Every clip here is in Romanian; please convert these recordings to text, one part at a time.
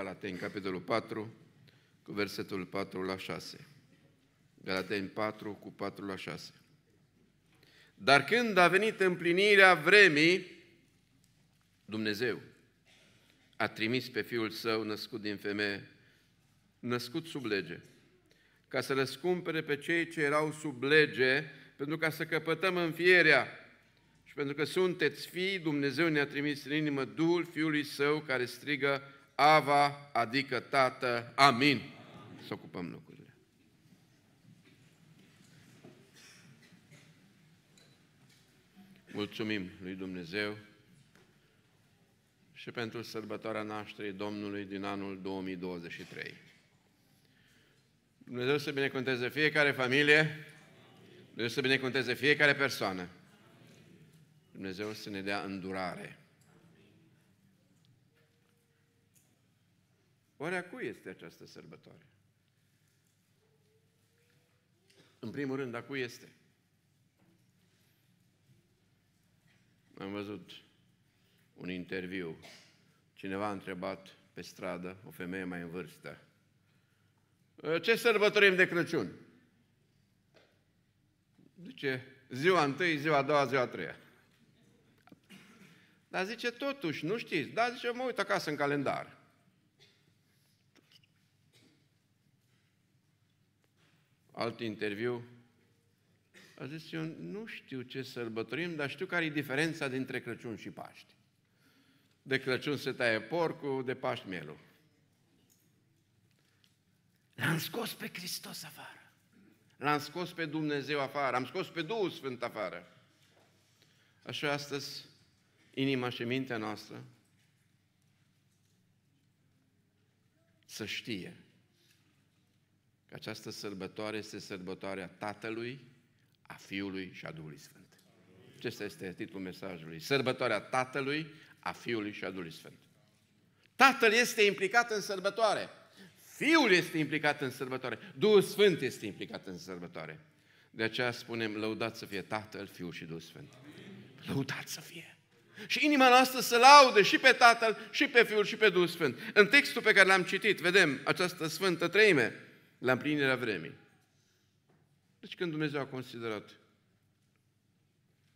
Galateni, capitolul 4, cu versetul 4 la 6. Galateni 4, cu 4 la 6. Dar când a venit împlinirea vremii, Dumnezeu a trimis pe Fiul Său născut din femeie, născut sub lege, ca să răscumpere pe cei ce erau sub lege, pentru ca să căpătăm fierea. Și pentru că sunteți fii, Dumnezeu ne-a trimis în inimă Duhul Fiului Său care strigă, Ava, adică Tată, Amin. Să ocupăm locurile. Mulțumim lui Dumnezeu și pentru sărbătoarea nașterii Domnului din anul 2023. Dumnezeu să binecuvânteze fiecare familie, Dumnezeu să binecuvânteze fiecare persoană. Dumnezeu să ne dea îndurare. Oare a cui este această sărbătoare? În primul rând, a cui este? Am văzut un interviu. Cineva a întrebat pe stradă, o femeie mai în vârstă, ă, ce sărbătorim de Crăciun? Zice, ziua întâi, ziua a doua, ziua a treia. Dar zice, totuși, nu știți. Da, zice, mă uit acasă în calendar. alt interviu, a zis, eu nu știu ce sărbătorim, dar știu care e diferența dintre Crăciun și Paști. De Crăciun se taie porcul, de Paști mielul. L-am scos pe Hristos afară. L-am scos pe Dumnezeu afară. Am scos pe Duhul Sfânt afară. Așa astăzi, inima și mintea noastră să știe că această sărbătoare este sărbătoarea Tatălui, a Fiului și a Duhului Sfânt. Acesta este titlul mesajului. Sărbătoarea Tatălui, a Fiului și a Duhului Sfânt. Tatăl este implicat în sărbătoare. Fiul este implicat în sărbătoare. Duhul Sfânt este implicat în sărbătoare. De aceea spunem, lăudați să fie Tatăl, Fiul și Duhul Sfânt. Amin. Lăudați să fie. Și inima noastră să laude și pe Tatăl, și pe Fiul, și pe Duhul Sfânt. În textul pe care l-am citit, vedem această Sfântă Treime la împlinirea vremii. Deci când Dumnezeu a considerat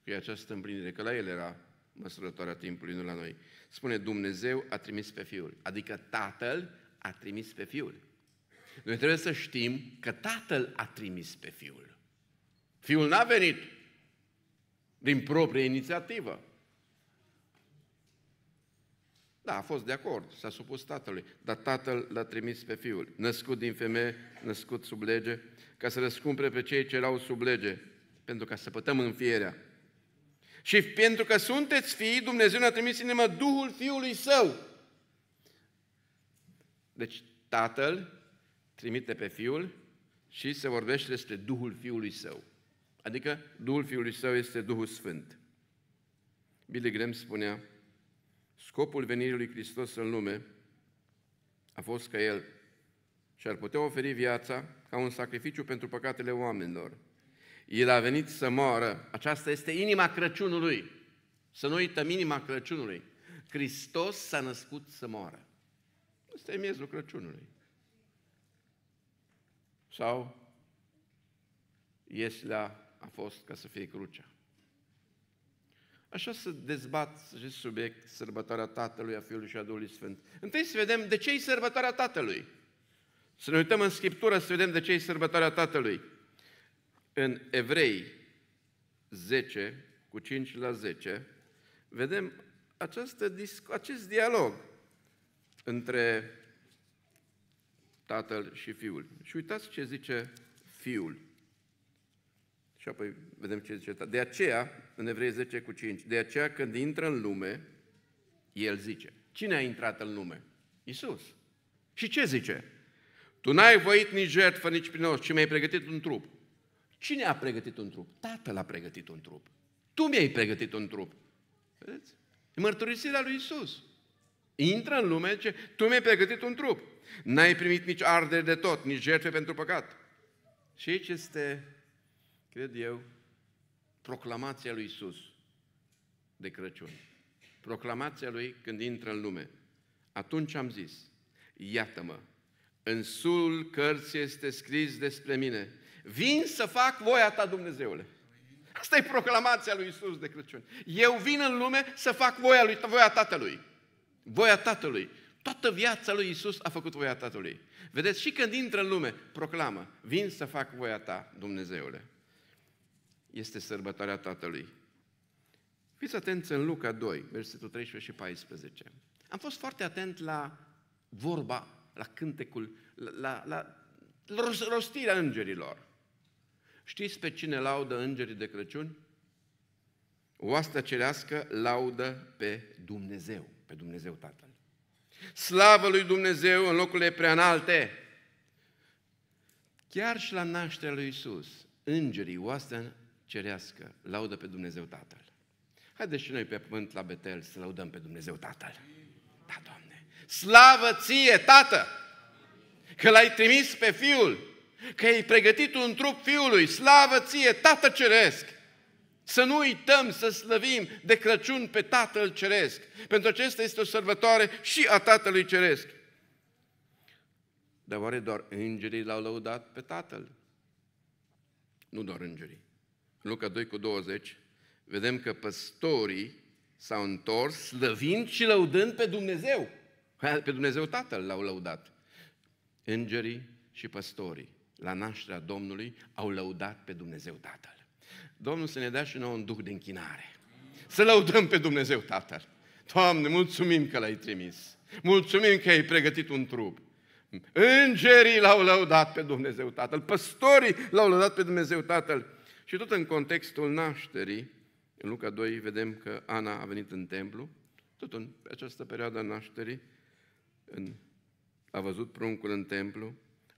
că e această împlinire, că la el era măsurătoarea timpului, nu la noi, spune Dumnezeu a trimis pe Fiul, adică Tatăl a trimis pe Fiul. Noi trebuie să știm că Tatăl a trimis pe Fiul. Fiul n-a venit din proprie inițiativă. Da, a fost de acord, s-a supus tatălui, dar tatăl l-a trimis pe fiul, născut din femeie, născut sub lege, ca să răscumpere pe cei ce erau sub lege, pentru ca să pătăm înfierea. Și pentru că sunteți fii, Dumnezeu ne-a trimis în inimă Duhul Fiului Său. Deci Tatăl trimite pe Fiul și se vorbește despre Duhul Fiului Său. Adică Duhul Fiului Său este Duhul Sfânt. Billy Graham spunea, Scopul venirii lui Hristos în lume a fost că El și-ar putea oferi viața ca un sacrificiu pentru păcatele oamenilor. El a venit să moară. Aceasta este inima Crăciunului. Să nu uităm inima Crăciunului. Hristos s-a născut să moară. Asta e miezul Crăciunului. Sau ieslea a fost ca să fie crucea. Așa să dezbat acest subiect, sărbătoarea Tatălui, a Fiului și a Duhului Sfânt. Întâi să vedem de ce e sărbătoarea Tatălui. Să ne uităm în Scriptură să vedem de ce e sărbătoarea Tatălui. În Evrei 10, cu 5 la 10, vedem această, acest dialog între Tatăl și Fiul. Și uitați ce zice Fiul. Și apoi vedem ce zice. De aceea, în Evrei 10 cu 5, de aceea când intră în lume, el zice. Cine a intrat în lume? Isus. Și ce zice? Tu n-ai voit nici jertfă, nici prinos, ci mi-ai pregătit un trup. Cine a pregătit un trup? Tatăl a pregătit un trup. Tu mi-ai pregătit un trup. Vedeți? Mărturisirea lui Isus. Intră în lume, zice, tu mi-ai pregătit un trup. N-ai primit nici ardere de tot, nici jertfe pentru păcat. Și aici este cred eu, proclamația lui Isus de Crăciun. Proclamația lui când intră în lume. Atunci am zis, iată-mă, în sul cărții este scris despre mine, vin să fac voia ta, Dumnezeule. Asta e proclamația lui Isus de Crăciun. Eu vin în lume să fac voia, lui, voia Tatălui. Voia Tatălui. Toată viața lui Isus a făcut voia Tatălui. Vedeți, și când intră în lume, proclamă, vin să fac voia ta, Dumnezeule este sărbătoarea Tatălui. Fiți atenți în Luca 2, versetul 13 și 14. Am fost foarte atent la vorba, la cântecul, la, la, la rostirea îngerilor. Știți pe cine laudă îngerii de Crăciun? Oastea cerească laudă pe Dumnezeu, pe Dumnezeu Tatăl. Slavă lui Dumnezeu în locurile preanalte. Chiar și la nașterea lui Isus, îngerii, oastea cerească laudă pe Dumnezeu Tatăl. Haideți și noi pe pământ la Betel să laudăm pe Dumnezeu Tatăl. Da, Doamne! Slavă ție, Tată! Că l-ai trimis pe Fiul, că ai pregătit un trup Fiului, slavă ție, Tată Ceresc! Să nu uităm să slăvim de Crăciun pe Tatăl Ceresc, pentru acesta este o sărbătoare și a Tatălui Ceresc. Dar oare doar îngerii l-au lăudat pe Tatăl? Nu doar îngerii în Luca 2 cu 20, vedem că păstorii s-au întors slăvind și lăudând pe Dumnezeu. Pe Dumnezeu Tatăl l-au lăudat. Îngerii și păstorii la nașterea Domnului au lăudat pe Dumnezeu Tatăl. Domnul să ne dea și nouă un duh de închinare. Să lăudăm pe Dumnezeu Tatăl. Doamne, mulțumim că l-ai trimis. Mulțumim că ai pregătit un trup. Îngerii l-au lăudat pe Dumnezeu Tatăl, păstorii l-au lăudat pe Dumnezeu Tatăl, și tot în contextul nașterii, în Luca 2 vedem că Ana a venit în templu, tot în această perioadă a nașterii, în, a văzut pruncul în templu,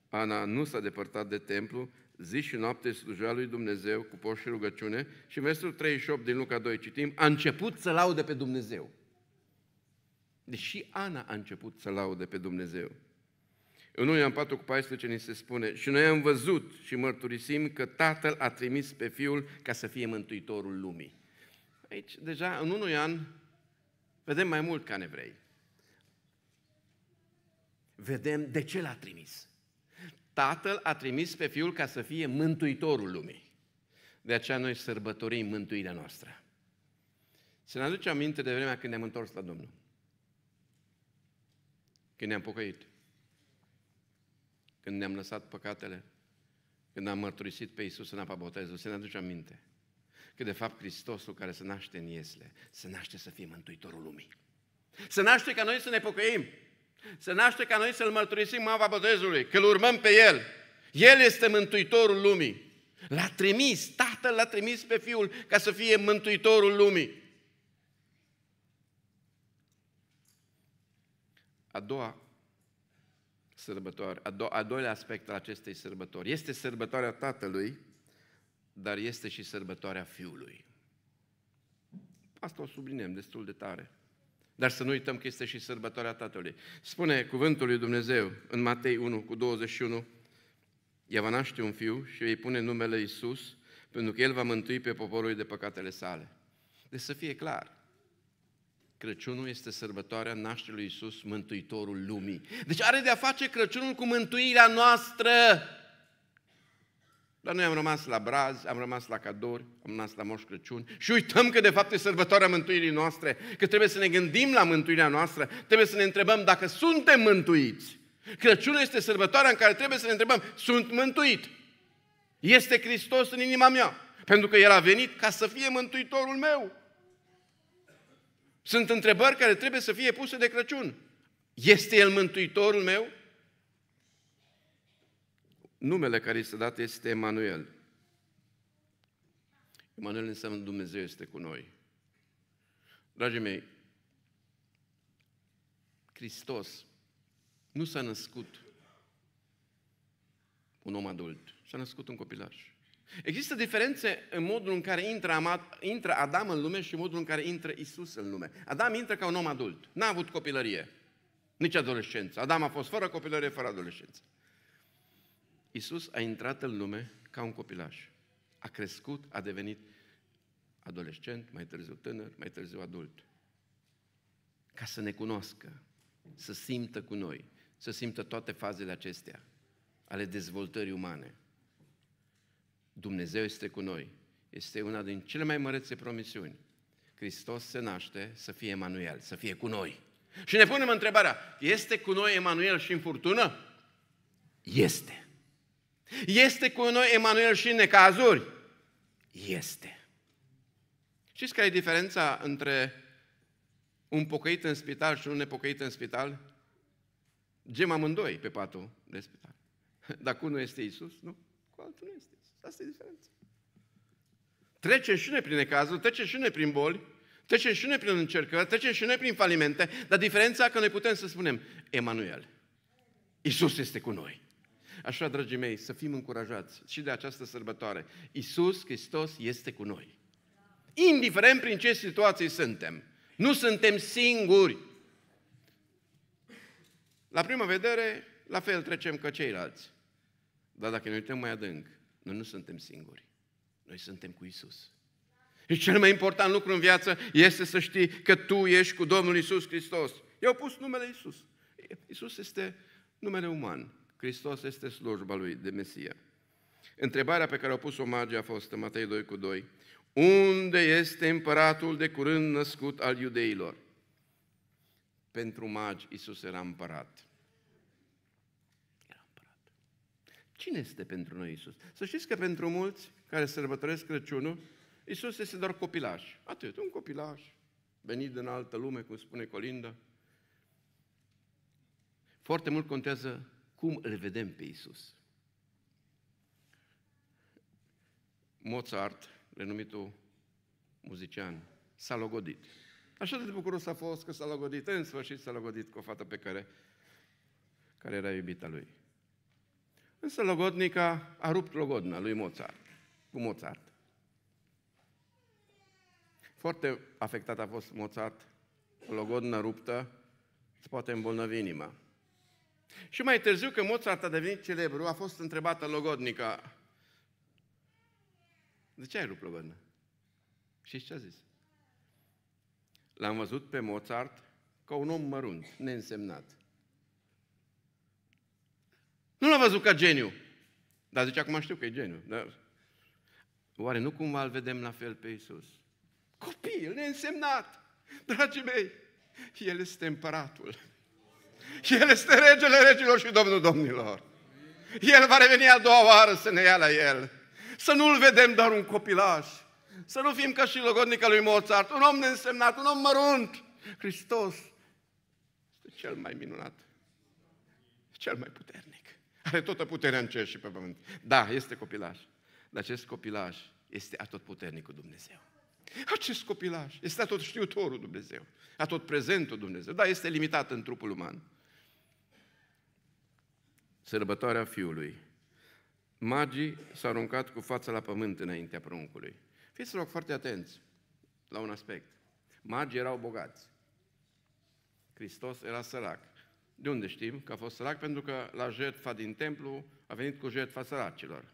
Ana nu s-a depărtat de templu, zi și noapte slujea lui Dumnezeu cu poș și rugăciune și în versul 38 din Luca 2 citim, a început să laude pe Dumnezeu. Deși Ana a început să laude pe Dumnezeu. În Ioan 4 cu 14 ni se spune, și noi am văzut și mărturisim că Tatăl a trimis pe Fiul ca să fie Mântuitorul lumii. Aici, deja, în 1 Ioan, vedem mai mult ca nevrei. Vedem de ce l-a trimis. Tatăl a trimis pe Fiul ca să fie Mântuitorul lumii. De aceea noi sărbătorim mântuirea noastră. Să ne aducem aminte de vremea când ne-am întors la Domnul. Când ne-am pocăit când ne-am lăsat păcatele, când am mărturisit pe Iisus în apa botezului, să ne aduce aminte că de fapt Hristosul care se naște în Iesle, se naște să fie Mântuitorul lumii. Se naște ca noi să ne pocăim, se naște ca noi să-L mărturisim în apa botezului, că-L urmăm pe El. El este Mântuitorul lumii. L-a trimis, Tatăl l-a trimis pe Fiul ca să fie Mântuitorul lumii. A doua sărbători, a, do- a doilea aspect al acestei sărbători. Este sărbătoarea Tatălui, dar este și sărbătoarea Fiului. Asta o subliniem destul de tare. Dar să nu uităm că este și sărbătoarea Tatălui. Spune cuvântul lui Dumnezeu în Matei 1 cu 21, ea va naște un fiu și îi pune numele Isus, pentru că el va mântui pe poporul de păcatele sale. Deci să fie clar, Crăciunul este sărbătoarea nașterii lui Iisus, Mântuitorul lumii. Deci are de-a face Crăciunul cu mântuirea noastră. Dar noi am rămas la brazi, am rămas la cadouri, am rămas la Moș Crăciun și uităm că de fapt e sărbătoarea mântuirii noastre, că trebuie să ne gândim la mântuirea noastră, trebuie să ne întrebăm dacă suntem mântuiți. Crăciunul este sărbătoarea în care trebuie să ne întrebăm, sunt mântuit? Este Hristos în inima mea? Pentru că El a venit ca să fie mântuitorul meu. Sunt întrebări care trebuie să fie puse de Crăciun. Este El Mântuitorul meu? Numele care este dat este Emanuel. Emanuel înseamnă Dumnezeu este cu noi. Dragii mei, Hristos nu s-a născut un om adult, s-a născut un copilaj. Există diferențe în modul în care intră Adam în lume și modul în care intră Isus în lume. Adam intră ca un om adult. N-a avut copilărie, nici adolescență. Adam a fost fără copilărie, fără adolescență. Isus a intrat în lume ca un copilaș. A crescut, a devenit adolescent, mai târziu tânăr, mai târziu adult. Ca să ne cunoască, să simtă cu noi, să simtă toate fazele acestea ale dezvoltării umane. Dumnezeu este cu noi. Este una din cele mai mărețe promisiuni. Hristos se naște să fie Emanuel, să fie cu noi. Și ne punem întrebarea, este cu noi Emanuel și în furtună? Este. Este cu noi Emanuel și în necazuri? Este. Știți care e diferența între un pocăit în spital și un nepocăit în spital? Gem amândoi pe patul de spital. Dacă unul este Isus, nu, cu altul nu este. Asta e diferența. Trece și noi prin necazuri, trece și noi prin boli, trece și noi prin încercări, trece și noi prin falimente, dar diferența că noi putem să spunem, Emanuel, Isus este cu noi. Așa, dragii mei, să fim încurajați și de această sărbătoare. Isus Hristos este cu noi. Indiferent prin ce situații suntem. Nu suntem singuri. La prima vedere, la fel trecem ca ceilalți. Dar dacă ne uităm mai adânc, noi nu suntem singuri. Noi suntem cu Isus. Și cel mai important lucru în viață este să știi că tu ești cu Domnul Isus Hristos. Eu pus numele Isus. Isus este numele uman. Hristos este slujba lui de Mesia. Întrebarea pe care au pus-o magia a fost în Matei 2 cu 2. Unde este împăratul de curând născut al iudeilor? Pentru magi, Isus era împărat. Cine este pentru noi Isus? Să știți că pentru mulți care sărbătoresc Crăciunul, Isus este doar copilaș. Atât, un copilaș venit din altă lume, cum spune Colinda. Foarte mult contează cum îl vedem pe Isus. Mozart, renumitul muzician, s-a logodit. Așa de bucuros a fost că s-a logodit, în sfârșit s-a logodit cu o fată pe care, care era iubita lui. Însă logodnica a rupt logodna lui Mozart, cu Mozart. Foarte afectat a fost Mozart, o logodnă ruptă, îți poate îmbolnăvi inima. Și mai târziu, când Mozart a devenit celebru, a fost întrebată logodnica, de ce ai rupt logodnă? Și ce a zis? L-am văzut pe Mozart ca un om mărunt, neînsemnat. Nu l-a văzut ca geniu. Dar zice, acum știu că e geniu. Dar... Oare nu cumva îl vedem la fel pe Iisus? Copil, neînsemnat, dragii mei, El este împăratul. El este regele regilor și domnul domnilor. El va reveni a doua oară să ne ia la El. Să nu-L vedem doar un copilaș. Să nu fim ca și logodnica lui Mozart, un om neînsemnat, un om mărunt. Hristos este cel mai minunat, cel mai puternic. Are toată puterea în cer și pe pământ. Da, este copilaj. Dar acest copilaj este atotputernicul Dumnezeu. Acest copilaj este atot știutorul Dumnezeu, atot prezentul Dumnezeu, Da, este limitat în trupul uman. Sărbătoarea Fiului. Magii s-au aruncat cu fața la pământ înaintea pruncului. Fiți rog foarte atenți la un aspect. Magii erau bogați. Hristos era sărac. De unde știm că a fost sărac? Pentru că la jertfa din templu a venit cu jertfa săracilor.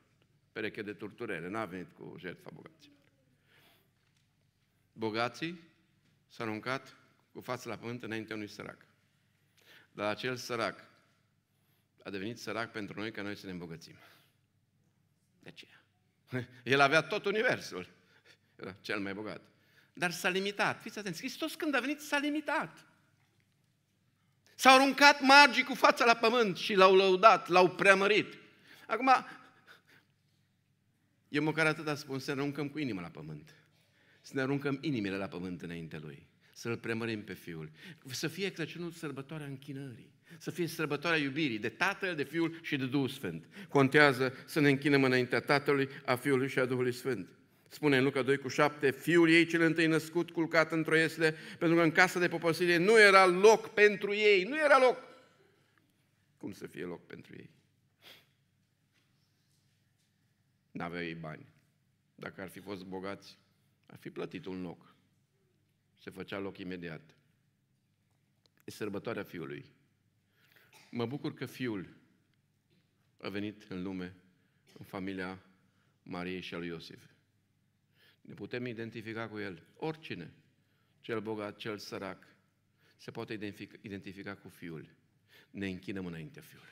Pereche de turturele, n-a venit cu jertfa bogaților. Bogații s-au aruncat cu fața la pământ înaintea unui sărac. Dar acel sărac a devenit sărac pentru noi ca noi să ne îmbogățim. De aceea. El avea tot universul. Era cel mai bogat. Dar s-a limitat. Fiți atenți, Hristos când a venit s-a limitat. S-au aruncat margii cu fața la pământ și l-au lăudat, l-au preamărit. Acum, eu măcar atât spun, să ne aruncăm cu inima la pământ. Să ne aruncăm inimile la pământ înainte Lui. Să-L preamărim pe Fiul. Să fie Crăciunul sărbătoarea închinării. Să fie sărbătoarea iubirii de Tatăl, de Fiul și de Duhul Sfânt. Contează să ne închinăm înaintea Tatălui, a Fiului și a Duhului Sfânt. Spune în Luca 2 cu 7, fiul ei cel întâi născut, culcat într-o iesle, pentru că în casa de popăsire nu era loc pentru ei, nu era loc. Cum să fie loc pentru ei? N-aveau ei bani. Dacă ar fi fost bogați, ar fi plătit un loc. Se făcea loc imediat. E sărbătoarea fiului. Mă bucur că fiul a venit în lume, în familia Mariei și a lui Iosif. Ne putem identifica cu el. Oricine, cel bogat, cel sărac, se poate identifica, identifica cu Fiul. Ne închinăm înainte Fiului.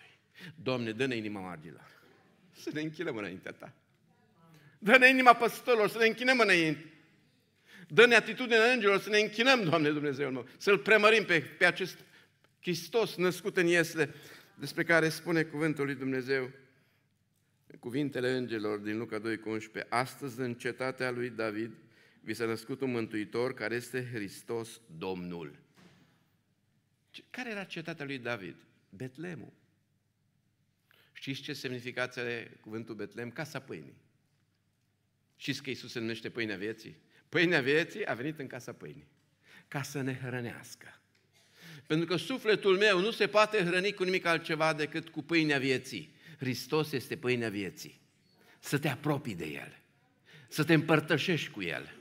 Doamne, dă-ne inima margilor. Să ne închinăm înaintea Ta. Dă-ne inima păstorilor, să ne închinăm înainte. Dă-ne atitudinea îngerilor, să ne închinăm, Doamne Dumnezeul meu. Să-L premărim pe, pe acest Hristos născut în este, despre care spune cuvântul lui Dumnezeu cuvintele îngelor din Luca 2 astăzi în cetatea lui David vi s-a născut un mântuitor care este Hristos Domnul. Care era cetatea lui David? Betlemul. Știți ce semnificație are cuvântul Betlem? Casa pâinii. Știți că Iisus se numește pâinea vieții? Pâinea vieții a venit în casa pâinii, ca să ne hrănească. Pentru că sufletul meu nu se poate hrăni cu nimic altceva decât cu pâinea vieții. Hristos este pâinea vieții. Să te apropii de El, să te împărtășești cu El,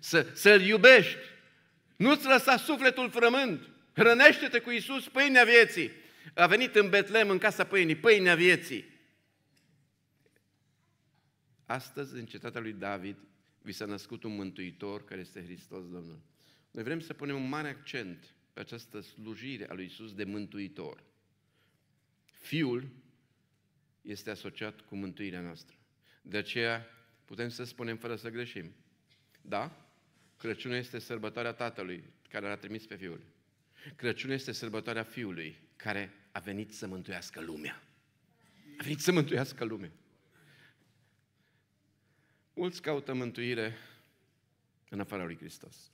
să, să-L iubești, nu-ți lăsa sufletul frământ, hrănește-te cu Iisus pâinea vieții. A venit în Betlem, în casa pâinii, pâinea vieții. Astăzi, în cetatea lui David, vi s-a născut un mântuitor care este Hristos Domnul. Noi vrem să punem un mare accent pe această slujire a lui Isus de mântuitor. Fiul este asociat cu mântuirea noastră. De aceea putem să spunem fără să greșim. Da? Crăciunul este sărbătoarea Tatălui care l-a trimis pe Fiul. Crăciunul este sărbătoarea Fiului care a venit să mântuiască lumea. A venit să mântuiască lumea. Mulți caută mântuire în afara lui Hristos.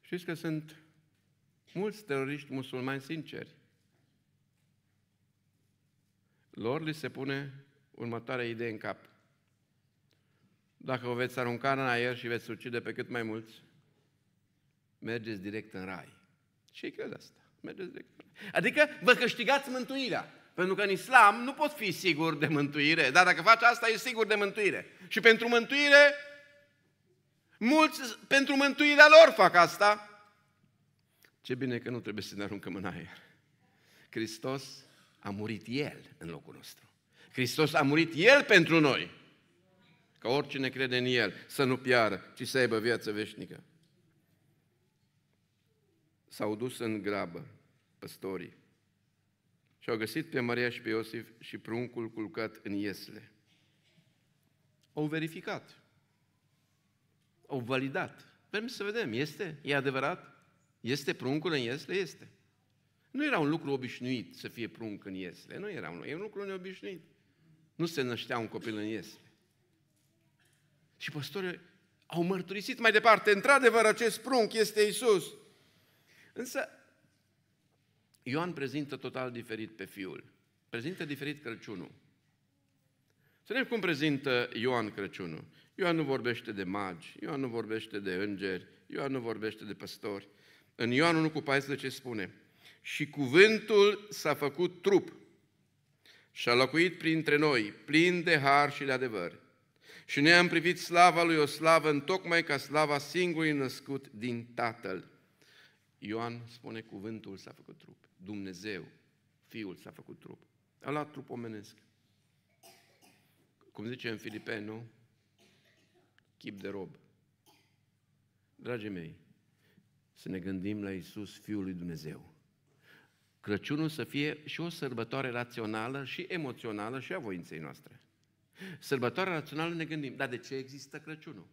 Știți că sunt mulți teroriști musulmani sinceri lor li se pune următoarea idee în cap. Dacă o veți arunca în aer și veți ucide pe cât mai mulți, mergeți direct în rai. Și ei cred asta. Mergeți direct în rai. Adică vă câștigați mântuirea. Pentru că în islam nu poți fi sigur de mântuire, dar dacă faci asta, e sigur de mântuire. Și pentru mântuire, mulți pentru mântuirea lor fac asta. Ce bine că nu trebuie să ne aruncăm în aer. Hristos a murit El în locul nostru. Hristos a murit El pentru noi. Ca oricine crede în El să nu piară, ci să aibă viață veșnică. S-au dus în grabă păstorii și au găsit pe Maria și pe Iosif și pruncul culcat în iesle. Au verificat. Au validat. Vrem să vedem, este? E adevărat? Este pruncul în iesle? Este. Nu era un lucru obișnuit să fie prunc în Iesle, nu era un, era un lucru neobișnuit. Nu se năștea un copil în Iesle. Și păstorii au mărturisit mai departe, într-adevăr acest prunc este Isus. Însă Ioan prezintă total diferit pe Fiul. Prezintă diferit Crăciunul. Să vedem cum prezintă Ioan Crăciunul. Ioan nu vorbește de magi, Ioan nu vorbește de îngeri, Ioan nu vorbește de păstori. În Ioan 1 cu 14 spune, și cuvântul s-a făcut trup și a locuit printre noi, plin de har și de adevăr. Și ne am privit slava lui, o slavă întocmai ca slava singurului născut din Tatăl. Ioan spune cuvântul s-a făcut trup, Dumnezeu, Fiul s-a făcut trup. A luat trup omenesc. Cum zice în Filipeni, nu? Chip de rob. Dragii mei, să ne gândim la Isus, Fiul lui Dumnezeu Crăciunul să fie și o sărbătoare rațională și emoțională și a voinței noastre. Sărbătoarea rațională ne gândim, dar de ce există Crăciunul?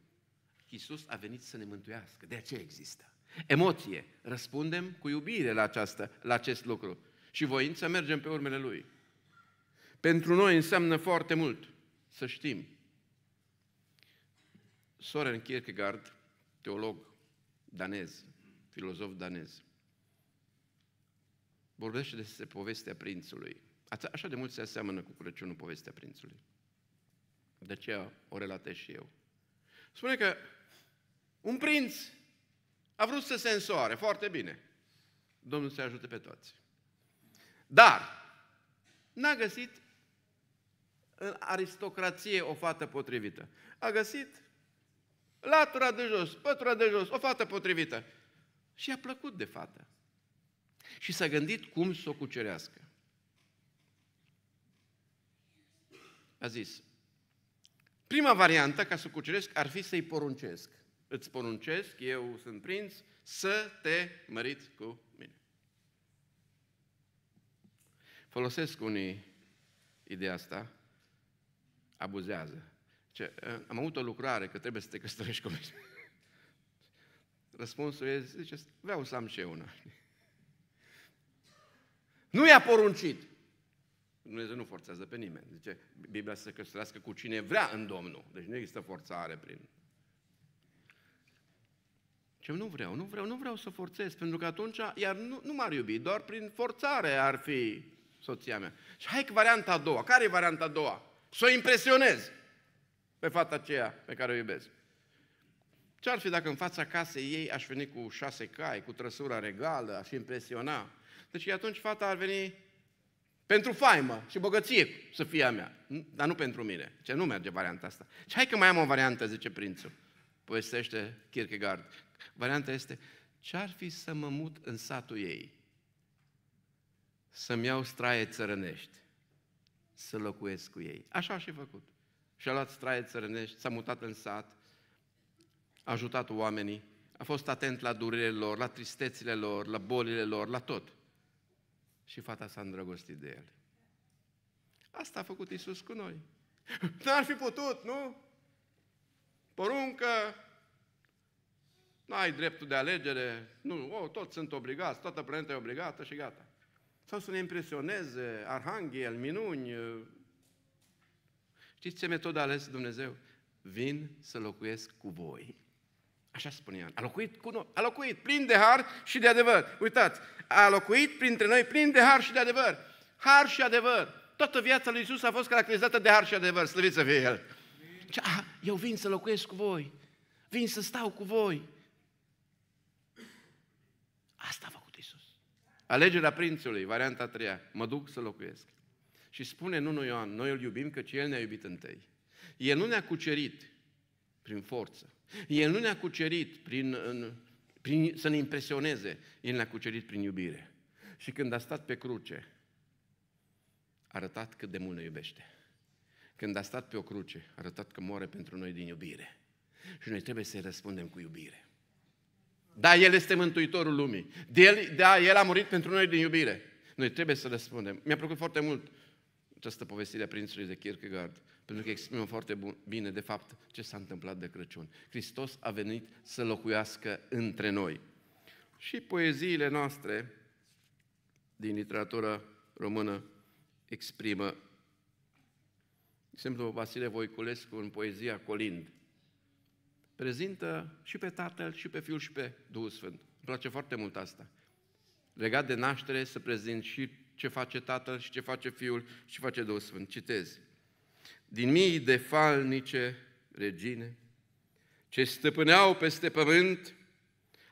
Iisus a venit să ne mântuiască, de ce există. Emoție, răspundem cu iubire la, această, la acest lucru și voință mergem pe urmele Lui. Pentru noi înseamnă foarte mult să știm. Soren Kierkegaard, teolog danez, filozof danez, vorbește despre povestea prințului. Așa de mult se aseamănă cu Crăciunul povestea prințului. De aceea o relatez și eu. Spune că un prinț a vrut să se însoare, foarte bine. Domnul să ajute pe toți. Dar n-a găsit în aristocrație o fată potrivită. A găsit latura de jos, pătura de jos, o fată potrivită. Și a plăcut de fată. Și s-a gândit cum să o cucerească. A zis, prima variantă ca să o cuceresc ar fi să-i poruncesc. Îți poruncesc, eu sunt prinț, să te măriți cu mine. Folosesc unii ideea asta, abuzează. Ce, ă, am avut o lucrare că trebuie să te căsătorești cu mine. Răspunsul e, zice, vreau să am și eu una. Nu i-a poruncit. Dumnezeu nu forțează pe nimeni. Zice, Biblia să se căsătorească cu cine vrea în Domnul. Deci nu există forțare prin... Ce nu vreau, nu vreau, nu vreau să forțez, pentru că atunci, iar nu, nu m-ar iubi, doar prin forțare ar fi soția mea. Și hai că varianta a doua. Care e varianta a doua? Să o impresionez pe fata aceea pe care o iubesc. Ce ar fi dacă în fața casei ei aș veni cu șase cai, cu trăsura regală, aș impresiona? Deci atunci fata ar veni pentru faimă și bogăție să fie a mea, dar nu pentru mine. Ce nu merge varianta asta. Și hai că mai am o variantă, zice prințul. Povestește Kierkegaard. Varianta este, ce-ar fi să mă mut în satul ei? Să-mi iau straie țărănești, să locuiesc cu ei. Așa a și făcut. Și-a luat straie țărănești, s-a mutat în sat, a ajutat oamenii, a fost atent la durerile lor, la tristețile lor, la bolile lor, la tot. Și fata s-a îndrăgostit de el. Asta a făcut Isus cu noi. N-ar fi putut, nu? Poruncă, Nu ai dreptul de alegere, nu, o, oh, toți sunt obligați, toată planeta e obligată și gata. Sau să ne impresioneze arhanghel, minuni. Știți ce metodă a ales Dumnezeu? Vin să locuiesc cu voi. Așa spune Ioan. A locuit cu noi. A locuit plin de har și de adevăr. Uitați, a locuit printre noi plin de har și de adevăr. Har și adevăr. Toată viața lui Isus a fost caracterizată de har și adevăr. Slăvit să fie El. Ce, a, eu vin să locuiesc cu voi. Vin să stau cu voi. Asta a făcut Isus. Alegerea prințului, varianta a treia. Mă duc să locuiesc. Și spune nu nu, Ioan, noi îl iubim căci El ne-a iubit întâi. El nu ne-a cucerit prin forță. El nu ne-a cucerit prin, în, prin, să ne impresioneze, El ne-a cucerit prin iubire. Și când a stat pe cruce, a arătat cât de mult ne iubește. Când a stat pe o cruce, a arătat că moare pentru noi din iubire. Și noi trebuie să-i răspundem cu iubire. Da, El este Mântuitorul lumii. De el, da, El a murit pentru noi din iubire. Noi trebuie să răspundem. Mi-a plăcut foarte mult această povestire a prințului de Kierkegaard. Pentru că exprimă foarte bun, bine, de fapt, ce s-a întâmplat de Crăciun. Hristos a venit să locuiască între noi. Și poeziile noastre din literatura română exprimă. De exemplu, Vasile Voiculescu în poezia Colind prezintă și pe Tatăl, și pe Fiul, și pe Duhul Sfânt. Îmi place foarte mult asta. Legat de naștere, să prezint și ce face Tatăl, și ce face Fiul, și ce face Duhul Sfânt. Citezi din mii de falnice regine, ce stăpâneau peste pământ,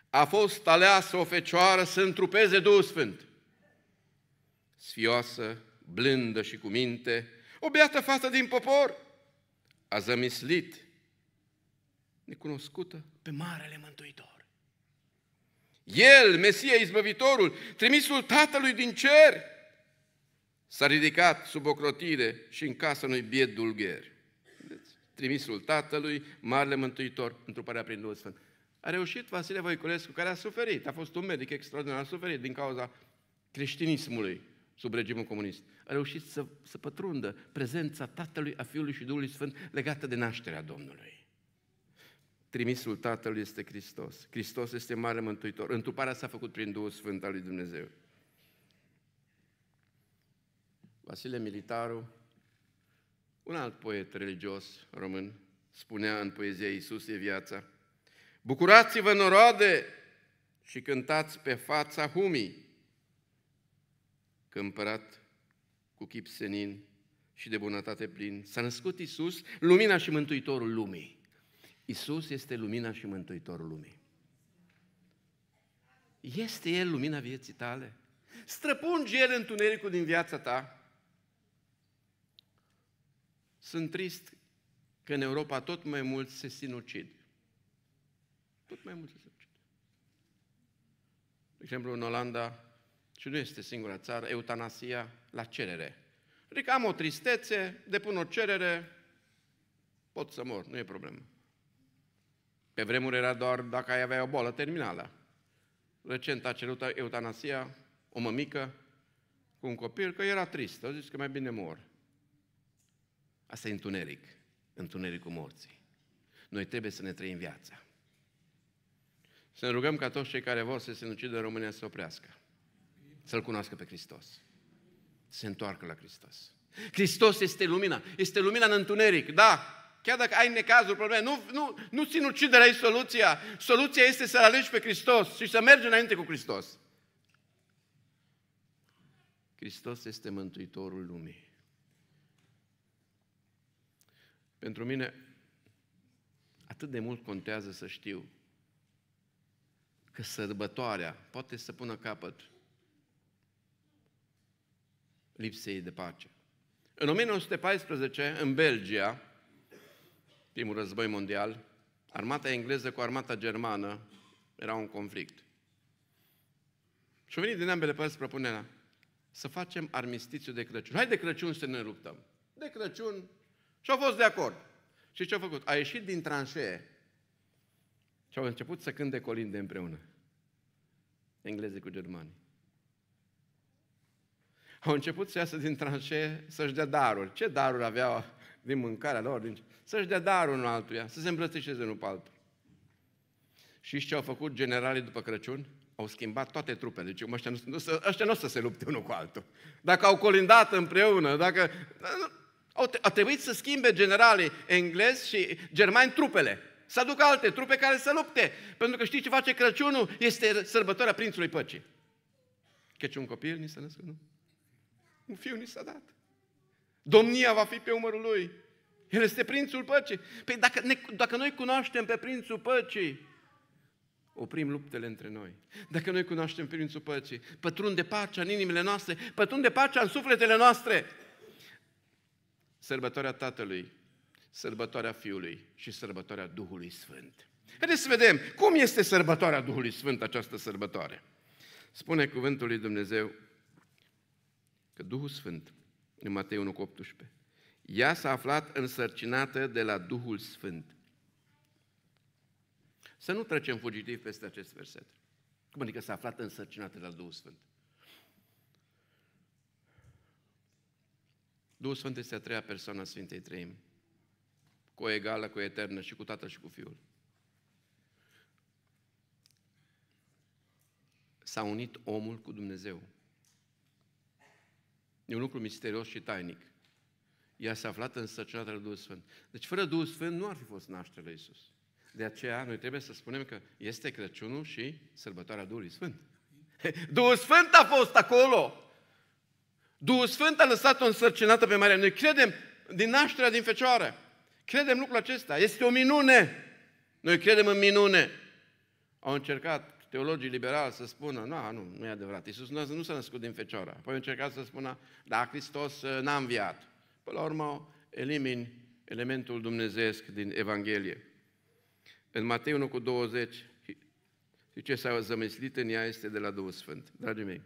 a fost aleasă o fecioară să întrupeze Duhul Sfânt. Sfioasă, blândă și cu minte, o beată fată din popor, a zămislit, necunoscută, pe Marele Mântuitor. El, Mesia Izbăvitorul, trimisul Tatălui din cer, S-a ridicat sub ocrotire și în casă unui biet dulgher. Deci, trimisul tatălui, marele mântuitor, întruparea prin Duhul Sfânt. A reușit Vasile Voiculescu, care a suferit, a fost un medic extraordinar, a suferit din cauza creștinismului sub regimul comunist. A reușit să, să pătrundă prezența Tatălui, a Fiului și Duhului Sfânt legată de nașterea Domnului. Trimisul Tatălui este Hristos. Hristos este mare mântuitor. Întruparea s-a făcut prin Duhul Sfânt al lui Dumnezeu. Vasile Militaru, un alt poet religios român, spunea în poezia Iisus e viața, Bucurați-vă noroade și cântați pe fața humii, că împărat cu chip senin și de bunătate plin s-a născut Iisus, lumina și mântuitorul lumii. Iisus este lumina și mântuitorul lumii. Este El lumina vieții tale? Străpunge El întunericul din viața ta? Sunt trist că în Europa tot mai mulți se sinucid. Tot mai mulți se sinucid. De exemplu, în Olanda, și nu este singura țară, eutanasia la cerere. Adică am o tristețe, depun o cerere, pot să mor, nu e problemă. Pe vremuri era doar dacă ai avea o boală terminală. Recent a cerut eutanasia o mămică cu un copil, că era tristă, a zis că mai bine mor. Asta e întuneric, întunericul morții. Noi trebuie să ne trăim viața. Să ne rugăm ca toți cei care vor să se sinucidă în România să oprească. Să-L cunoască pe Hristos. Să se întoarcă la Hristos. Hristos este lumina. Este lumina în întuneric, da. Chiar dacă ai necazuri, probleme, nu, nu, nu sinuciderea e soluția. Soluția este să-L alegi pe Hristos și să mergi înainte cu Hristos. Hristos este Mântuitorul lumii. Pentru mine, atât de mult contează să știu că sărbătoarea poate să pună capăt lipsei de pace. În 1914, în Belgia, primul război mondial, armata engleză cu armata germană era un conflict. Și venit din ambele părți propunerea să facem armistițiu de Crăciun. Hai de Crăciun să ne luptăm. De Crăciun și au fost de acord. Și ce au făcut? A ieșit din tranșee și au început să cânte colinde împreună. Englezi cu germanii. Au început să iasă din tranșee să-și dea daruri. Ce daruri aveau din mâncarea lor? Din... Să-și dea darul unul altuia, să se îmbrățișeze unul pe altul. Și ce au făcut generalii după Crăciun? Au schimbat toate trupele. Deci ăștia nu, ăștia nu o să se lupte unul cu altul. Dacă au colindat împreună, dacă... Au, a trebuit să schimbe generalii englezi și germani trupele. Să aducă alte trupe care să lupte. Pentru că știi ce face Crăciunul? Este sărbătoarea Prințului Păcii. Căci un copil ni s-a născut, nu? Un fiu ni s-a dat. Domnia va fi pe umărul lui. El este Prințul Păcii. Păi dacă, ne, dacă noi cunoaștem pe Prințul Păcii, oprim luptele între noi. Dacă noi cunoaștem Prințul Păcii, pătrunde pacea în inimile noastre, pătrunde pacea în sufletele noastre sărbătoarea Tatălui, sărbătoarea Fiului și sărbătoarea Duhului Sfânt. Haideți să vedem cum este sărbătoarea Duhului Sfânt această sărbătoare. Spune cuvântul lui Dumnezeu că Duhul Sfânt, în Matei 1 18, ea s-a aflat însărcinată de la Duhul Sfânt. Să nu trecem fugitiv peste acest verset. Cum adică s-a aflat însărcinată de la Duhul Sfânt? Duhul Sfânt este a treia persoană a Sfintei Trăim. cu egală, cu eternă și cu Tatăl și cu Fiul. S-a unit omul cu Dumnezeu. E un lucru misterios și tainic. Ea s-a aflat în sărcinatele Duhul Sfânt. Deci fără Duhul Sfânt nu ar fi fost nașterea Iisus. De aceea noi trebuie să spunem că este Crăciunul și sărbătoarea Duhului Sfânt. Duhul Sfânt a fost acolo! Duhul Sfânt a lăsat-o însărcinată pe Maria. Noi credem din nașterea din fecioară. Credem lucrul acesta. Este o minune. Noi credem în minune. Au încercat teologii liberali să spună, nu, nu, nu e adevărat, Iisus nu, nu s-a născut din fecioară. Apoi au încercat să spună, da, Hristos ă, n-a înviat. Până la urmă, elimini elementul dumnezeesc din Evanghelie. În Matei 1 cu 20, ce s-a zămăslit în ea este de la Duhul Sfânt. Dragii mei,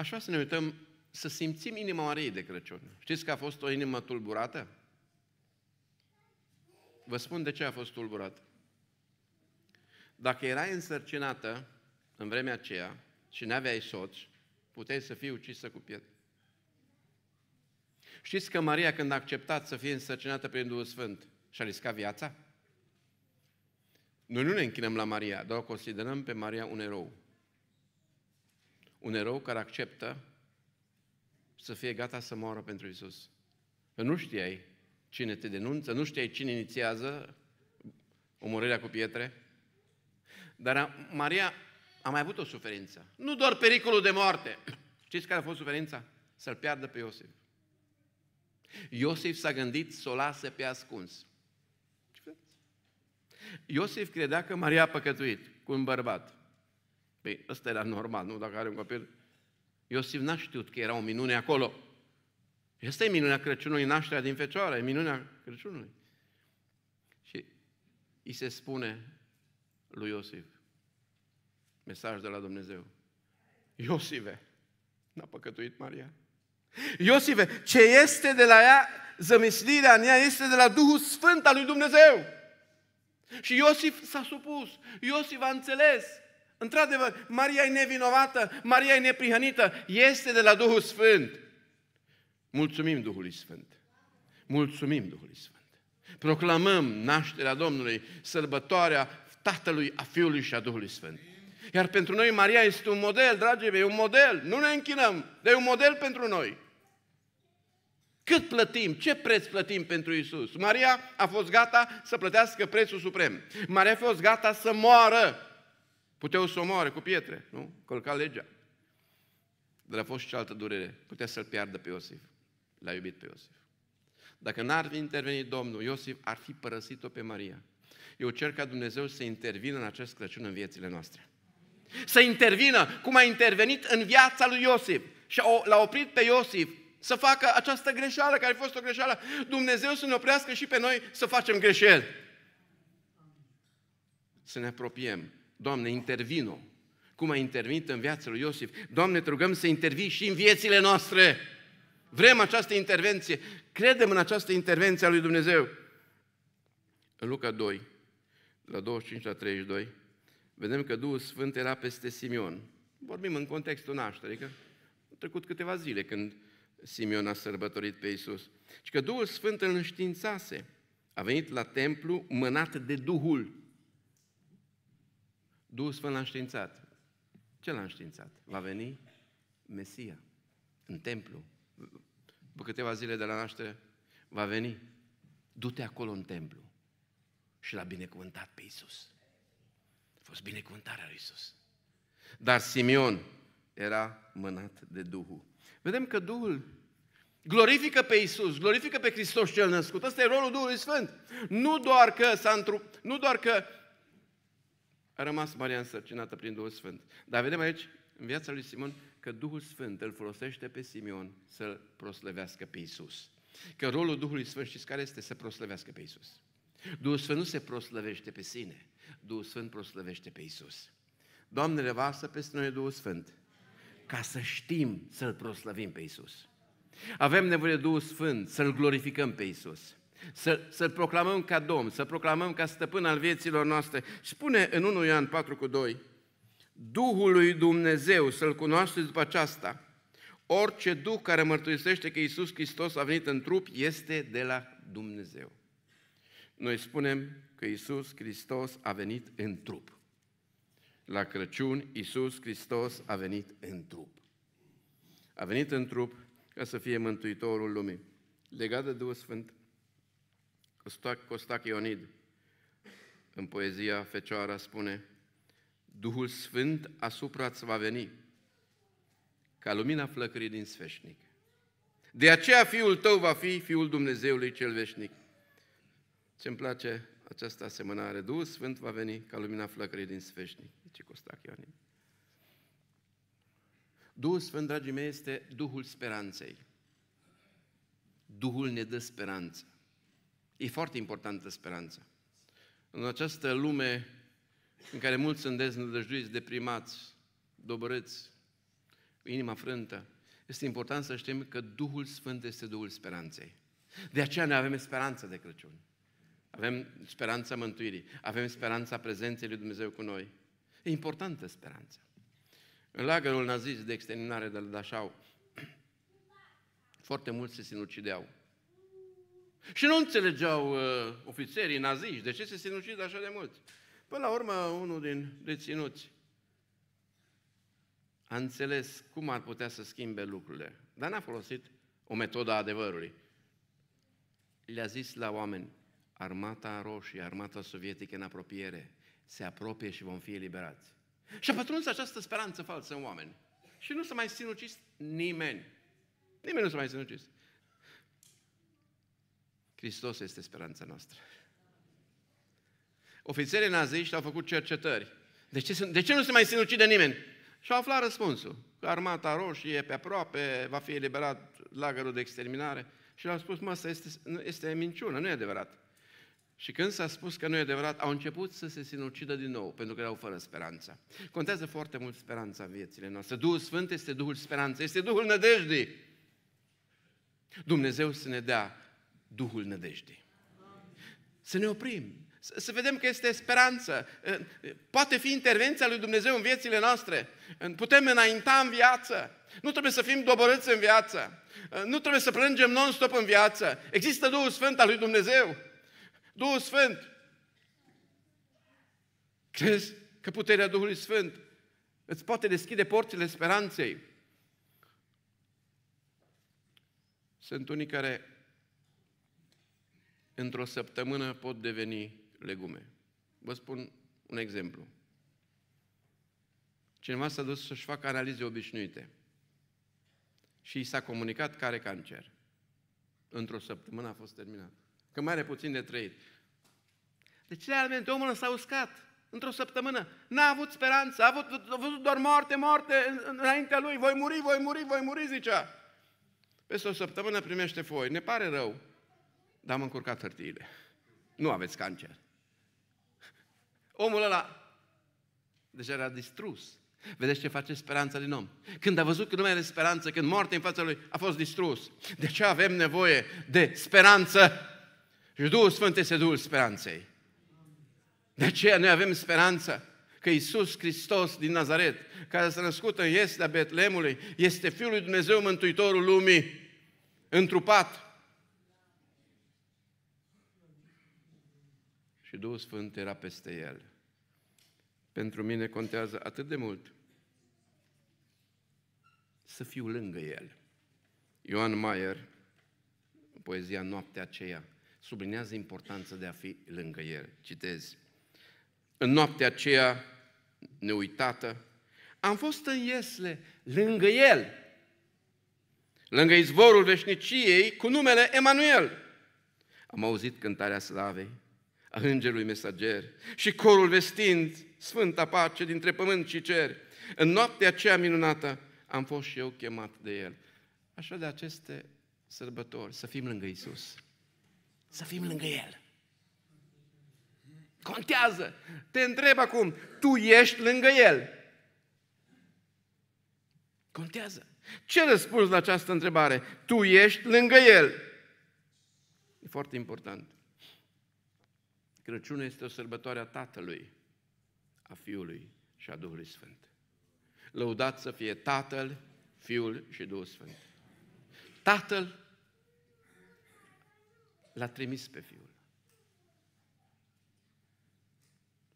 așa să ne uităm, să simțim inima Mariei de Crăciun. Știți că a fost o inimă tulburată? Vă spun de ce a fost tulburată. Dacă erai însărcinată în vremea aceea și nu aveai soț, puteai să fii ucisă cu pietre. Știți că Maria, când a acceptat să fie însărcinată prin Duhul Sfânt, și-a riscat viața? Noi nu ne închinăm la Maria, dar o considerăm pe Maria un erou un erou care acceptă să fie gata să moară pentru Isus. Că nu știai cine te denunță, nu știai cine inițiază omorârea cu pietre. Dar Maria a mai avut o suferință. Nu doar pericolul de moarte. Știți care a fost suferința? Să-l piardă pe Iosif. Iosif s-a gândit să o lase pe ascuns. Iosif credea că Maria a păcătuit cu un bărbat. Păi ăsta era normal, nu? Dacă are un copil. Iosif n-a știut că era o minune acolo. Asta e minunea Crăciunului, nașterea din Fecioară, e minunea Crăciunului. Și îi se spune lui Iosif, mesaj de la Dumnezeu, Iosive, n-a păcătuit Maria. Iosive, ce este de la ea, zămislirea în ea este de la Duhul Sfânt al lui Dumnezeu. Și Iosif s-a supus, Iosif a înțeles, Într-adevăr, Maria e nevinovată, Maria e neprihănită, este de la Duhul Sfânt. Mulțumim Duhului Sfânt. Mulțumim Duhului Sfânt. Proclamăm nașterea Domnului, sărbătoarea Tatălui, a Fiului și a Duhului Sfânt. Iar pentru noi Maria este un model, dragii mei, un model. Nu ne închinăm, dar e un model pentru noi. Cât plătim? Ce preț plătim pentru Isus? Maria a fost gata să plătească prețul suprem. Maria a fost gata să moară Puteau să o omoare cu pietre, nu? Călca legea. Dar a fost și altă durere. Putea să-l piardă pe Iosif. L-a iubit pe Iosif. Dacă n-ar fi intervenit Domnul, Iosif ar fi părăsit-o pe Maria. Eu cer ca Dumnezeu să intervină în acest Crăciun în viețile noastre. Să intervină cum a intervenit în viața lui Iosif. Și l-a oprit pe Iosif să facă această greșeală care a fost o greșeală. Dumnezeu să ne oprească și pe noi să facem greșeli. Să ne apropiem Doamne, intervino, cum a intervenit în viața lui Iosif. Doamne, te rugăm să intervii și în viețile noastre. Vrem această intervenție. Credem în această intervenție a lui Dumnezeu. În Luca 2, la 25 la 32, vedem că Duhul Sfânt era peste Simeon. Vorbim în contextul nașterii, că au trecut câteva zile când Simeon a sărbătorit pe Iisus. Și că Duhul Sfânt îl înștiințase. A venit la templu mânat de Duhul. Duhul Sfânt l-a înștiințat. Ce l-a înștiințat? Va veni Mesia în templu. După câteva zile de la naștere, va veni. Du-te acolo în templu. Și l-a binecuvântat pe Isus. A fost binecuvântarea lui Isus. Dar Simeon era mânat de Duhul. Vedem că Duhul glorifică pe Isus, glorifică pe Hristos cel născut. Asta e rolul Duhului Sfânt. Nu doar că, s-a întru... nu doar că a rămas Maria însărcinată prin Duhul Sfânt. Dar vedem aici, în viața lui Simon, că Duhul Sfânt îl folosește pe Simeon să-l proslăvească pe Isus. Că rolul Duhului Sfânt știți care este? Să proslăvească pe Isus. Duhul Sfânt nu se proslăvește pe sine, Duhul Sfânt proslăvește pe Isus. Doamne, revasă peste noi Duhul Sfânt, ca să știm să-L proslăvim pe Isus. Avem nevoie de Duhul Sfânt, să-L glorificăm pe Isus. Să, să-L proclamăm ca Domn, să proclamăm ca stăpân al vieților noastre. Spune în 1 Ioan 4 cu 2, Duhul lui Dumnezeu, să-L cunoașteți după aceasta. Orice Duh care mărturisește că Iisus Hristos a venit în trup este de la Dumnezeu. Noi spunem că Iisus Hristos a venit în trup. La Crăciun, Iisus Hristos a venit în trup. A venit în trup ca să fie Mântuitorul lumii. Legat de Duhul Sfânt, Costac Ionid, în poezia Fecioara, spune Duhul Sfânt asupra ți va veni, ca lumina flăcării din sfeșnic. De aceea fiul tău va fi fiul Dumnezeului cel veșnic. Ce-mi place această asemănare. Duhul Sfânt va veni ca lumina flăcării din sfeșnic. Zice Costac Ionid. Duhul Sfânt, dragii mei, este Duhul speranței. Duhul ne dă speranță. E foarte importantă speranța. În această lume în care mulți sunt deznădăjduiți, deprimați, dobărâți, inima frântă, este important să știm că Duhul Sfânt este Duhul speranței. De aceea ne avem speranță de Crăciun. Avem speranța mântuirii, avem speranța prezenței lui Dumnezeu cu noi. E importantă speranța. În lagărul nazist de exterminare de la Dașau, foarte mulți se sinucideau. Și nu înțelegeau uh, ofițerii naziști de ce se sinucid așa de mult. Până la urmă, unul din deținuți a înțeles cum ar putea să schimbe lucrurile, dar n-a folosit o metodă a adevărului. Le-a zis la oameni, armata roșie, armata sovietică în apropiere, se apropie și vom fi eliberați. Și a pătruns această speranță falsă în oameni. Și nu s-a mai sinucis nimeni. Nimeni nu s-a mai sinucis. Hristos este speranța noastră. Ofițerii naziști au făcut cercetări. De ce, de ce nu se mai sinucide nimeni? Și au aflat răspunsul. Că armata roșie e pe aproape, va fi eliberat lagărul de exterminare. Și le-au spus, mă, asta este, este minciună, nu e adevărat. Și când s-a spus că nu e adevărat, au început să se sinucidă din nou, pentru că erau fără speranța. Contează foarte mult speranța în viețile noastre. Duhul Sfânt este Duhul speranței, este Duhul nădejdii. Dumnezeu să ne dea Duhul nădejdii. Să ne oprim, să vedem că este speranță. Poate fi intervenția lui Dumnezeu în viețile noastre. Putem înainta în viață. Nu trebuie să fim doborâți în viață. Nu trebuie să plângem non-stop în viață. Există Duhul Sfânt al lui Dumnezeu. Duhul Sfânt. Crezi că puterea Duhului Sfânt îți poate deschide porțile speranței? Sunt unii care într-o săptămână pot deveni legume. Vă spun un exemplu. Cineva s-a dus să-și facă analize obișnuite și i s-a comunicat că are cancer. Într-o săptămână a fost terminat. Că mai are puțin de trăit. Deci, realmente, omul s-a uscat într-o săptămână. N-a avut speranță, a avut, a văzut doar moarte, moarte înaintea lui. Voi muri, voi muri, voi muri, zicea. Peste o săptămână primește foi. Ne pare rău. Dar am încurcat hârtiile. Nu aveți cancer. Omul ăla deja era distrus. Vedeți ce face speranța din om. Când a văzut că nu mai are speranță, când moarte în fața lui, a fost distrus. De ce avem nevoie de speranță? Și Duhul Sfânt este Duhul speranței. De aceea noi avem speranță că Isus Hristos din Nazaret, care s-a născut în Iesda Betlemului, este Fiul lui Dumnezeu Mântuitorul Lumii, întrupat, și Duhul Sfânt era peste el. Pentru mine contează atât de mult să fiu lângă el. Ioan Mayer, poezia Noaptea aceea, sublinează importanța de a fi lângă el. Citez. În noaptea aceea neuitată, am fost în Iesle, lângă el, lângă izvorul veșniciei, cu numele Emanuel. Am auzit cântarea slavei, a îngerului mesager și corul vestind sfânta pace dintre pământ și cer. În noaptea aceea minunată am fost și eu chemat de el. Așa de aceste sărbători, să fim lângă Isus. Să fim lângă El. Contează. Te întreb acum, tu ești lângă El. Contează. Ce răspunzi la această întrebare? Tu ești lângă El. E foarte important. Crăciunul este o sărbătoare a Tatălui, a Fiului și a Duhului Sfânt. Lăudat să fie Tatăl, Fiul și Duhul Sfânt. Tatăl l-a trimis pe Fiul.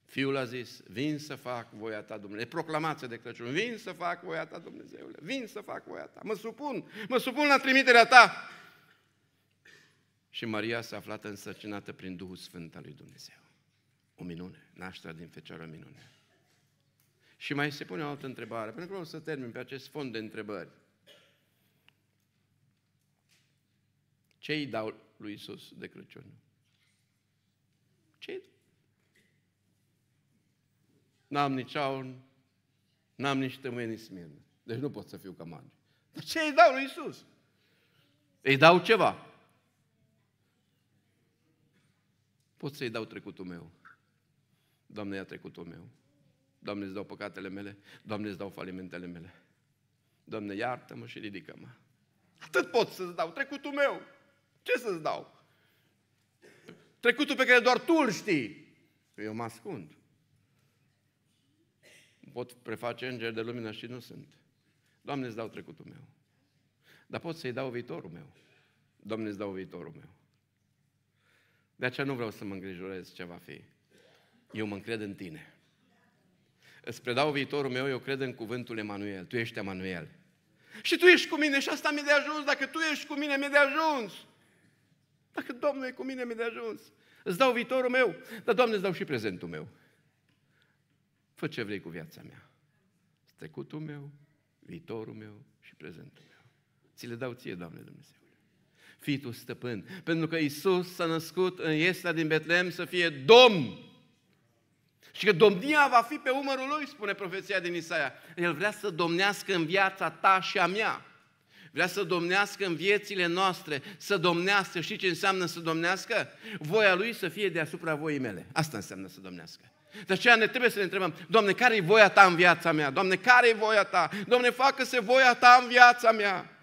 Fiul a zis, vin să fac voia ta, Dumnezeu. Proclamație de Crăciun, vin să fac voia ta, Dumnezeule, vin să fac voia ta, mă supun, mă supun la trimiterea ta. Și Maria s-a aflat însărcinată prin Duhul Sfânt al lui Dumnezeu. O minune, nașterea din fecioară minune. Și mai se pune o altă întrebare, pentru că o să termin pe acest fond de întrebări. Ce îi dau lui Isus de Crăciun? Ce? N-am nici aur, n-am nici tămâie, smirnă. Deci nu pot să fiu ca magi. Dar ce îi dau lui Isus? Îi dau ceva. Pot să-i dau trecutul meu. Doamne, ia trecutul meu. Doamne, îți dau păcatele mele. Doamne, îți dau falimentele mele. Doamne, iartă-mă și ridică-mă. Atât pot să-ți dau, trecutul meu. Ce să-ți dau? Trecutul pe care doar tu îl știi. Eu mă ascund. Pot preface îngeri de lumină și nu sunt. Doamne, îți dau trecutul meu. Dar pot să-i dau viitorul meu. Doamne, îți dau viitorul meu. De aceea nu vreau să mă îngrijorez ce va fi. Eu mă încred în tine. Îți predau viitorul meu, eu cred în cuvântul Emanuel. Tu ești Emanuel. Și tu ești cu mine și asta mi-e de ajuns. Dacă tu ești cu mine, mi-e de ajuns. Dacă Domnul e cu mine, mi-e de ajuns. Îți dau viitorul meu, dar Doamne, îți dau și prezentul meu. Fă ce vrei cu viața mea. Trecutul meu, viitorul meu și prezentul meu. Ți le dau ție, Doamne Dumnezeu fii tu stăpân. Pentru că Isus s-a născut în Iesla din Betlehem să fie Domn. Și că domnia va fi pe umărul lui, spune profeția din Isaia. El vrea să domnească în viața ta și a mea. Vrea să domnească în viețile noastre, să domnească. Și ce înseamnă să domnească? Voia lui să fie deasupra voii mele. Asta înseamnă să domnească. De aceea ne trebuie să ne întrebăm, Doamne, care e voia Ta în viața mea? Doamne, care e voia Ta? Doamne, facă-se voia Ta în viața mea.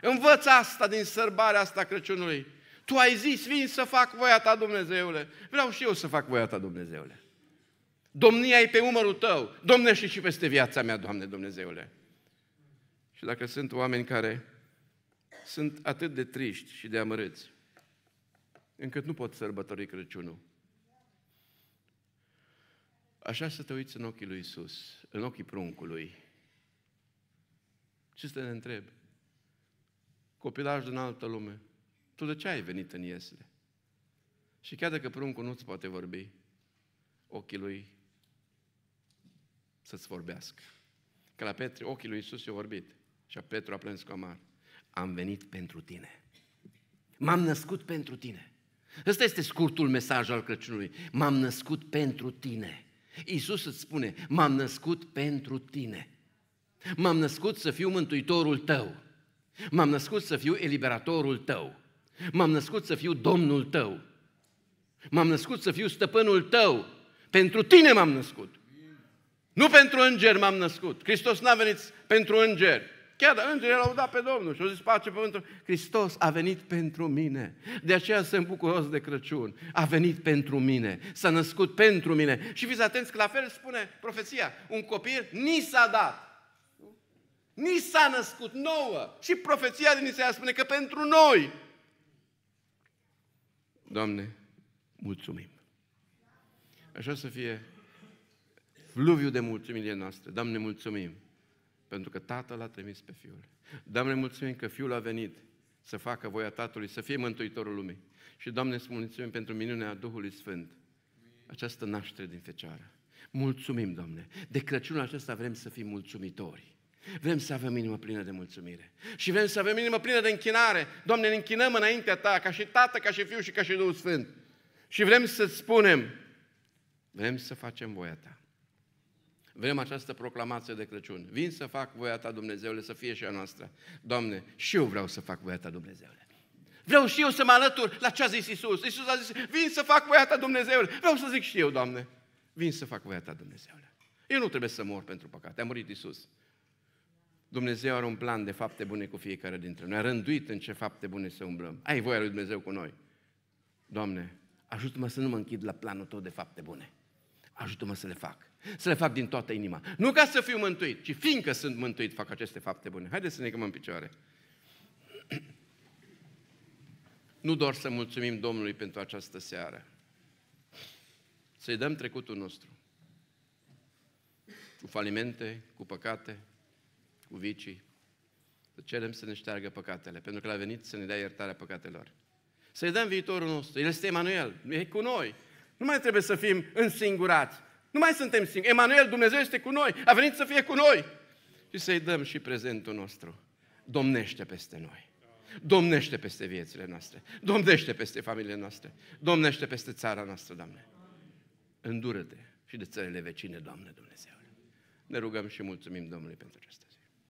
Învăț asta din sărbarea asta Crăciunului. Tu ai zis, vin să fac voia ta, Dumnezeule. Vreau și eu să fac voia ta, Dumnezeule. Domnia e pe umărul tău. Domnește și peste viața mea, Doamne Dumnezeule. Și dacă sunt oameni care sunt atât de triști și de amărâți, încât nu pot sărbători Crăciunul, așa să te uiți în ochii lui Isus, în ochii pruncului, și să te întrebi copilaj din altă lume, tu de ce ai venit în Iesle? Și chiar dacă pruncul nu-ți poate vorbi, ochii lui să-ți vorbească. Că la Petru, ochii lui Iisus i a vorbit. Și a Petru a plâns cu amar. Am venit pentru tine. M-am născut pentru tine. Ăsta este scurtul mesaj al Crăciunului. M-am născut pentru tine. Iisus îți spune, m-am născut pentru tine. M-am născut să fiu mântuitorul tău. M-am născut să fiu eliberatorul tău. M-am născut să fiu domnul tău. M-am născut să fiu stăpânul tău. Pentru tine m-am născut. Nu pentru îngeri m-am născut. Hristos n-a venit pentru îngeri. Chiar îngerii l-au dat pe Domnul și au zis pace pământul. Hristos a venit pentru mine. De aceea sunt bucuros de Crăciun. A venit pentru mine. S-a născut pentru mine. Și fiți atenți că la fel spune profeția. Un copil ni s-a dat. Ni s-a născut nouă. Și profeția din Isaia spune că pentru noi. Doamne, mulțumim. Așa să fie fluviu de mulțumire noastră. Doamne, mulțumim. Pentru că Tatăl a trimis pe Fiul. Doamne, mulțumim că Fiul a venit să facă voia Tatălui, să fie Mântuitorul lumii. Și, Doamne, îți mulțumim pentru minunea Duhului Sfânt, această naștere din Fecioară. Mulțumim, Doamne. De Crăciunul acesta vrem să fim mulțumitori. Vrem să avem inimă plină de mulțumire. Și vrem să avem inimă plină de închinare. Doamne, ne închinăm înaintea Ta, ca și Tată, ca și Fiu și ca și Duhul Sfânt. Și vrem să spunem, vrem să facem voia Ta. Vrem această proclamație de Crăciun. Vin să fac voia Ta, Dumnezeule, să fie și a noastră. Doamne, și eu vreau să fac voia Ta, Dumnezeule. Vreau și eu să mă alătur la ce a zis Isus. Isus a zis, vin să fac voia Ta, Dumnezeule. Vreau să zic și eu, Doamne, vin să fac voia Ta, Dumnezeule. Eu nu trebuie să mor pentru păcate, a murit Isus. Dumnezeu are un plan de fapte bune cu fiecare dintre noi. A rânduit în ce fapte bune să umblăm. Ai voia lui Dumnezeu cu noi. Doamne, ajută-mă să nu mă închid la planul tău de fapte bune. Ajută-mă să le fac. Să le fac din toată inima. Nu ca să fiu mântuit, ci fiindcă sunt mântuit, fac aceste fapte bune. Haideți să ne cămăm în picioare. Nu doar să mulțumim Domnului pentru această seară. Să-i dăm trecutul nostru. Cu falimente, cu păcate, cu vicii, să cerem să ne șteargă păcatele, pentru că l-a venit să ne dea iertarea păcatelor. Să-i dăm viitorul nostru. El este Emanuel, e cu noi. Nu mai trebuie să fim însingurați. Nu mai suntem singuri. Emanuel, Dumnezeu este cu noi. A venit să fie cu noi. Și să-i dăm și prezentul nostru. Domnește peste noi. Domnește peste viețile noastre. Domnește peste familiile noastre. Domnește peste țara noastră, Doamne. Îndură-te și de țările vecine, Doamne Dumnezeule. Ne rugăm și mulțumim Domnului pentru acestea.